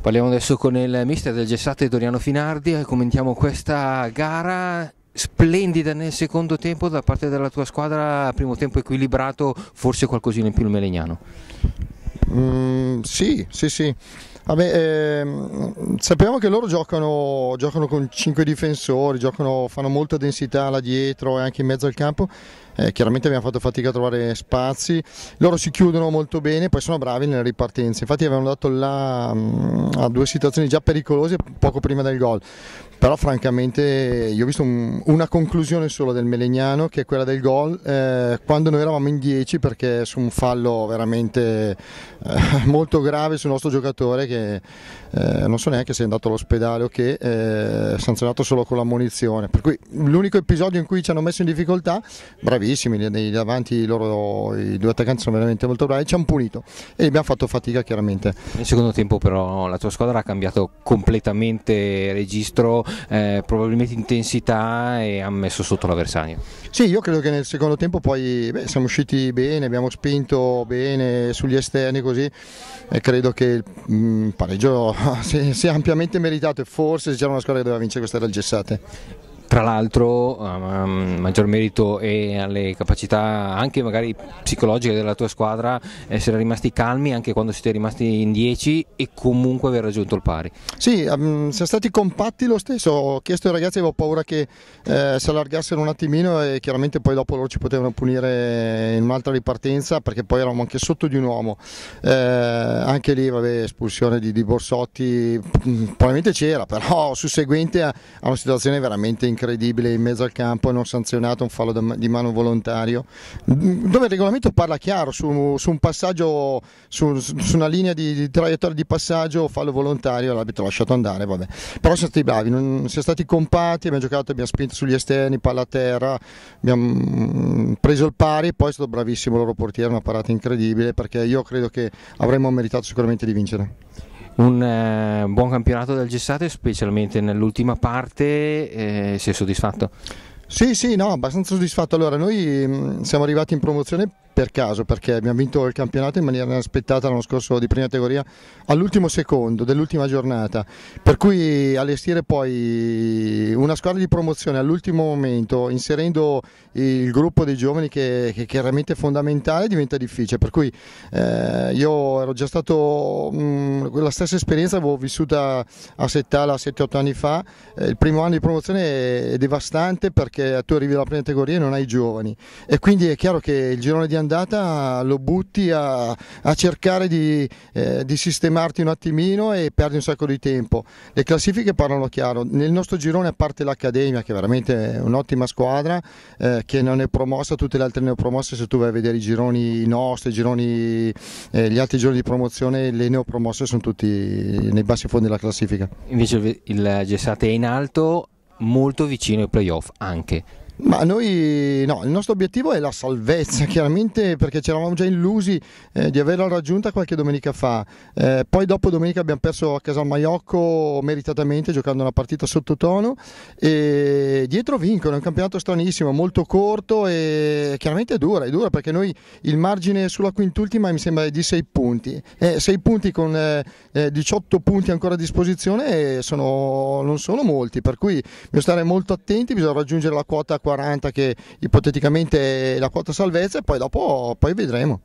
Parliamo adesso con il mister del Gessate Doriano Finardi e commentiamo questa gara splendida nel secondo tempo da parte della tua squadra, primo tempo equilibrato, forse qualcosina in più il Melegnano. Mm, sì, sì, sì. Vabbè, ehm, sappiamo che loro giocano, giocano con 5 difensori, giocano, fanno molta densità là dietro e anche in mezzo al campo. Eh, chiaramente abbiamo fatto fatica a trovare spazi. Loro si chiudono molto bene, poi sono bravi nelle ripartenze. Infatti, avevano dato là mm, a due situazioni già pericolose poco prima del gol però francamente io ho visto un, una conclusione solo del Melegnano che è quella del gol eh, quando noi eravamo in 10 perché su un fallo veramente eh, molto grave sul nostro giocatore che eh, non so neanche se è andato all'ospedale o che eh, è sanzionato solo con l'ammonizione per cui l'unico episodio in cui ci hanno messo in difficoltà bravissimi nei davanti loro i due attaccanti sono veramente molto bravi ci hanno punito e abbiamo fatto fatica chiaramente nel secondo tempo però la tua squadra ha cambiato completamente registro eh, probabilmente intensità e ha messo sotto l'avversario. Sì, io credo che nel secondo tempo poi beh, siamo usciti bene, abbiamo spinto bene sugli esterni così e credo che il mm, pareggio sia ampiamente meritato e forse c'era una squadra che doveva vincere questa era il Gessate. Tra l'altro um, maggior merito e alle capacità anche magari psicologiche della tua squadra essere rimasti calmi anche quando siete rimasti in 10 e comunque aver raggiunto il pari. Sì, um, siamo stati compatti lo stesso, ho chiesto ai ragazzi, avevo paura che eh, si allargassero un attimino e chiaramente poi dopo loro ci potevano punire in un'altra ripartenza perché poi eravamo anche sotto di un uomo. Eh, anche lì, vabbè, espulsione di, di Borsotti mm, probabilmente c'era, però susseguente a, a una situazione veramente incredibile incredibile in mezzo al campo e non sanzionato un fallo di mano volontario, mm, dove il regolamento parla chiaro su, su un passaggio, su, su una linea di, di, traiettoria di passaggio, fallo volontario, l'arbitro ha lasciato andare, vabbè. però siamo stati bravi, non, siamo stati compatti, abbiamo giocato, abbiamo spinto sugli esterni, palla a terra, abbiamo mm, preso il pari, poi è stato bravissimo il loro portiere, una parata incredibile perché io credo che avremmo meritato sicuramente di vincere un eh, buon campionato del Gessate, specialmente nell'ultima parte eh, si è soddisfatto? Sì, sì, no, abbastanza soddisfatto. Allora, noi mh, mm, siamo arrivati in promozione per caso perché abbiamo vinto il campionato in maniera inaspettata l'anno scorso di prima categoria all'ultimo secondo dell'ultima giornata, per cui allestire poi una squadra di promozione all'ultimo momento inserendo il gruppo dei giovani che, che chiaramente è fondamentale diventa difficile, per cui eh, io ero già stato, mh, mm, la stessa esperienza avevo vissuta a Settala 7-8 anni fa, eh, il primo anno di promozione è devastante perché tu arrivi alla prima categoria e non hai giovani e quindi è chiaro che il girone di andamento andata lo butti a, a cercare di, eh, di, sistemarti un attimino e perdi un sacco di tempo. Le classifiche parlano chiaro, nel nostro girone a parte l'Accademia che è veramente un'ottima squadra eh, che non è promossa, tutte le altre neopromosse se tu vai a vedere i gironi nostri, i gironi, eh, gli altri gironi di promozione le neopromosse sono tutti nei bassi fondi della classifica. Invece il Gessate è in alto, molto vicino ai playoff anche. Ma noi no, il nostro obiettivo è la salvezza, chiaramente perché ci eravamo già illusi eh, di averla raggiunta qualche domenica fa. Eh, poi dopo domenica abbiamo perso a casa al Maiocco meritatamente giocando una partita sottotono e dietro vincono, è un campionato stranissimo, molto corto e chiaramente è dura, è dura perché noi il margine sulla quintultima mi sembra di 6 punti. Eh, 6 punti con 18 eh, eh, punti ancora a disposizione eh, sono, non sono molti, per cui bisogna stare molto attenti, bisogna raggiungere la quota 40 40 che ipoteticamente è la quota salvezza e poi dopo poi vedremo.